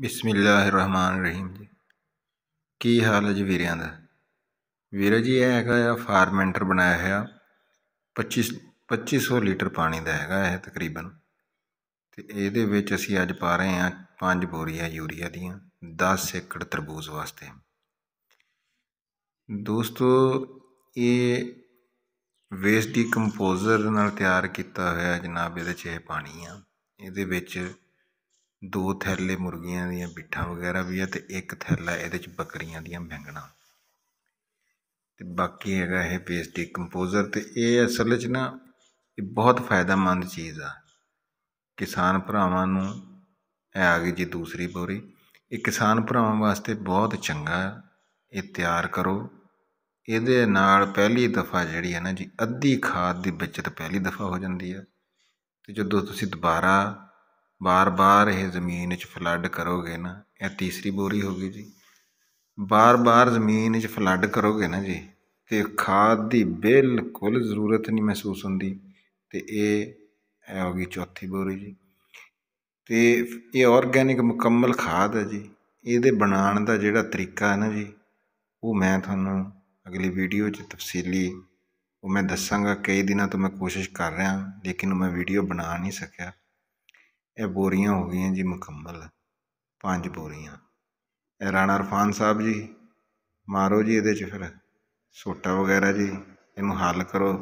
ਬਿਸਮਿਲ੍ਲਾਹਿਰਰਹਿਮਾਨਿਰਰਹੀਮ ਜੀ ਕੀ ਹਾਲ ਹੈ ਜੀ ਵੀਰਿਆਂ ਦਾ ਵੀਰੇ ਜੀ ਇਹ ਹੈਗਾ ਆ ਫਾਰਮੈਂਟਰ ਬਣਾਇਆ ਹੋਇਆ 25 2500 ਲੀਟਰ ਪਾਣੀ ਦਾ ਹੈਗਾ ਇਹ ਤਕਰੀਬਨ ਤੇ ਇਹਦੇ ਵਿੱਚ ਅਸੀਂ ਅੱਜ ਪਾ ਰਹੇ ਹਾਂ ਪੰਜ ਬੋਰੀਆਂ ਯੂਰੀਆ ਦੀਆਂ 10 ਏਕੜ ਤਰਬੂਜ਼ ਵਾਸਤੇ ਦੋਸਤੋ ਇਹ ਵੇਸਟ ਡੀਕੰਪੋਜ਼ਰ ਨਾਲ ਤਿਆਰ ਕੀਤਾ ਹੋਇਆ ਜਨਾਬ ਇਹਦੇ 'ਚ ਇਹ ਪਾਣੀ ਆ ਇਹਦੇ ਵਿੱਚ ਦੋ ਥੈਲੇ ਮੁਰਗੀਆਂ ਦੀਆਂ ਬਿੱਠਾਂ ਵਗੈਰਾ ਵੀ ਆ ਤੇ ਇੱਕ ਥੈਲਾ ਇਹਦੇ ਚ ਬੱਕਰੀਆਂ ਦੀਆਂ ਬੈਂਗਣਾ ਤੇ ਬਾਕੀ ਹੈਗਾ ਇਹ ਪੇਸਟਿਕ ਕੰਪੋਜ਼ਰ ਤੇ ਇਹ ਅਸਲ ਵਿੱਚ ਨਾ ਇਹ ਬਹੁਤ ਫਾਇਦਾਮੰਦ ਚੀਜ਼ ਆ ਕਿਸਾਨ ਭਰਾਵਾਂ ਨੂੰ ਇਹ ਆ ਗਈ ਜੀ ਦੂਸਰੀ ਬੋਰੀ ਇਹ ਕਿਸਾਨ ਭਰਾਵਾਂ ਵਾਸਤੇ ਬਹੁਤ ਚੰਗਾ ਇਹ ਤਿਆਰ ਕਰੋ ਇਹਦੇ ਨਾਲ ਪਹਿਲੀ ਦਫਾ ਜਿਹੜੀ ਹੈ ਨਾ ਜੀ ਅੱਧੀ ਖਾਦ ਦੀ ਬਚਤ ਪਹਿਲੀ ਦਫਾ ਹੋ ਜਾਂਦੀ ਹੈ ਤੇ ਜਦੋਂ ਤੁਸੀਂ ਦੁਬਾਰਾ ਬਾਰ ਬਾਰ ਇਹ ਜ਼ਮੀਨ 'ਚ ਫਲੱਡ ਕਰੋਗੇ ਨਾ ਇਹ ਤੀਸਰੀ ਬੋਰੀ ਹੋ ਗਈ ਜੀ ਬਾਰ ਬਾਰ ਜ਼ਮੀਨ 'ਚ ਫਲੱਡ ਕਰੋਗੇ ਨਾ ਜੀ ਤੇ ਖਾਦ ਦੀ ਬਿਲਕੁਲ ਜ਼ਰੂਰਤ ਨਹੀਂ ਮਹਿਸੂਸ ਹੁੰਦੀ ਤੇ ਇਹ ਹੋ ਗਈ ਚੌਥੀ ਬੋਰੀ ਜੀ ਤੇ ਇਹ ਆਰਗੈਨਿਕ ਮੁਕੰਮਲ ਖਾਦ ਹੈ ਜੀ ਇਹਦੇ ਬਣਾਉਣ ਦਾ ਜਿਹੜਾ ਤਰੀਕਾ ਹੈ ਨਾ ਜੀ ਉਹ ਮੈਂ ਤੁਹਾਨੂੰ ਅਗਲੀ ਵੀਡੀਓ 'ਚ ਤਫਸੀਲੀ ਉਹ ਮੈਂ ਦੱਸਾਂਗਾ ਕਈ ਦਿਨਾਂ ਤੋਂ ਮੈਂ ਕੋਸ਼ਿਸ਼ ਕਰ ਰਿਹਾ ਲੇਕਿਨ ਮੈਂ ਵੀਡੀਓ ਬਣਾ ਨਹੀਂ ਸਕਿਆ ਇਹ ਬੋਰੀਆਂ ਹੋ ਗਈਆਂ ਜੀ ਮੁਕੰਮਲ ਪੰਜ ਬੋਰੀਆਂ ਇਹ ਰਾਣਾ ਰਫਾਨ ਸਾਹਿਬ ਜੀ ਮਾਰੋ ਜੀ ਇਹਦੇ 'ਚ ਫਿਰ ਸੋਟਾ ਵਗੈਰਾ ਜੀ ਇਹਨੂੰ ਹੱਲ ਕਰੋ